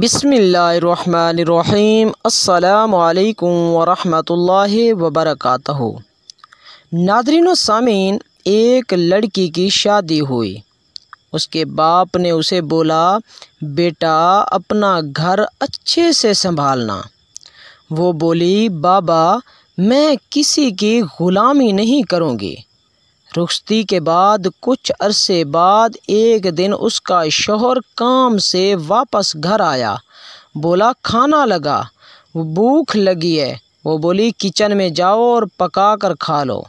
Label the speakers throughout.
Speaker 1: बिसमीम् अल्लाम वरहमतुल्लाह वबरकत नादरीन सामीन एक लड़की की शादी हुई उसके बाप ने उसे बोला बेटा अपना घर अच्छे से संभालना वो बोली बाबा मैं किसी की ग़ुलामी नहीं करूँगी रुख्सती के बाद कुछ अरसे बाद एक दिन उसका शोहर काम से वापस घर आया बोला खाना लगा वो भूख लगी है वो बोली किचन में जाओ और पका कर खा लो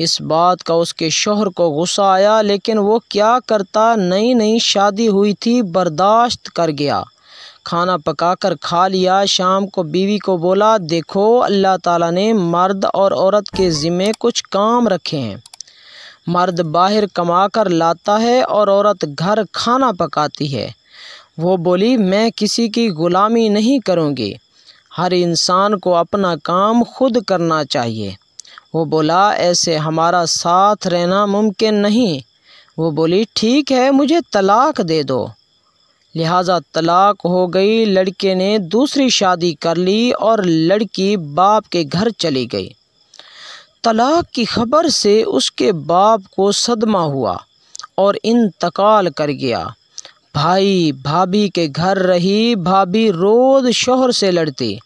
Speaker 1: इस बात का उसके शोहर को गुस्सा आया लेकिन वो क्या करता नई नई शादी हुई थी बर्दाश्त कर गया खाना पका कर खा लिया शाम को बीवी को बोला देखो अल्लाह ताला ने मर्द और औरत के ज़िम्मे कुछ काम रखे हैं मर्द बाहर कमा कर लाता है और औरत घर खाना पकाती है वो बोली मैं किसी की ग़ुलामी नहीं करूँगी हर इंसान को अपना काम खुद करना चाहिए वो बोला ऐसे हमारा साथ रहना मुमकिन नहीं वो बोली ठीक है मुझे तलाक दे दो लिहाजा तलाक हो गई लड़के ने दूसरी शादी कर ली और लड़की बाप के घर चली गई तलाक़ की ख़बर से उसके बाप को सदमा हुआ और इंतकाल कर गया भाई भाभी के घर रही भाभी रोज़ शोहर से लड़ती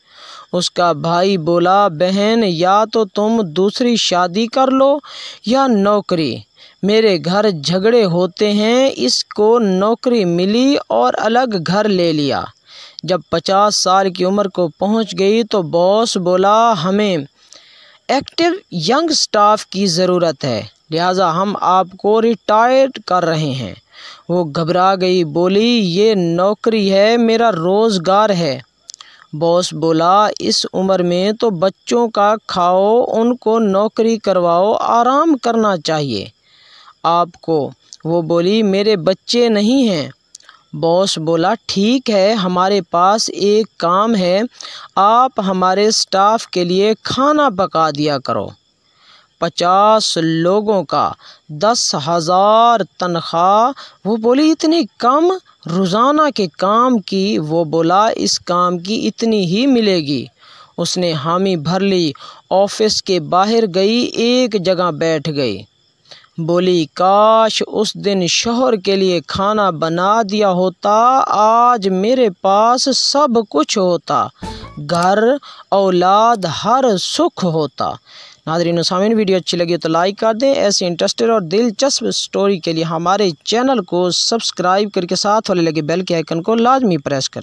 Speaker 1: उसका भाई बोला बहन या तो तुम दूसरी शादी कर लो या नौकरी मेरे घर झगड़े होते हैं इसको नौकरी मिली और अलग घर ले लिया जब पचास साल की उम्र को पहुंच गई तो बॉस बोला हमें एक्टिव यंग स्टाफ की ज़रूरत है लिहाजा हम आपको रिटायर्ड कर रहे हैं वो घबरा गई बोली ये नौकरी है मेरा रोज़गार है बॉस बोला इस उम्र में तो बच्चों का खाओ उनको नौकरी करवाओ आराम करना चाहिए आपको वो बोली मेरे बच्चे नहीं हैं बॉस बोला ठीक है हमारे पास एक काम है आप हमारे स्टाफ के लिए खाना पका दिया करो पचास लोगों का दस हज़ार तनख्वाह वो बोली इतनी कम रोज़ाना के काम की वो बोला इस काम की इतनी ही मिलेगी उसने हामी भर ली ऑफिस के बाहर गई एक जगह बैठ गई बोली काश उस दिन शोहर के लिए खाना बना दिया होता आज मेरे पास सब कुछ होता घर औलाद हर सुख होता नादरीन सामिन वीडियो अच्छी लगी तो लाइक कर दें ऐसे इंटरेस्टेड और दिलचस्प स्टोरी के लिए हमारे चैनल को सब्सक्राइब करके साथ वाले लगे बेल के आइकन को लाजमी प्रेस करें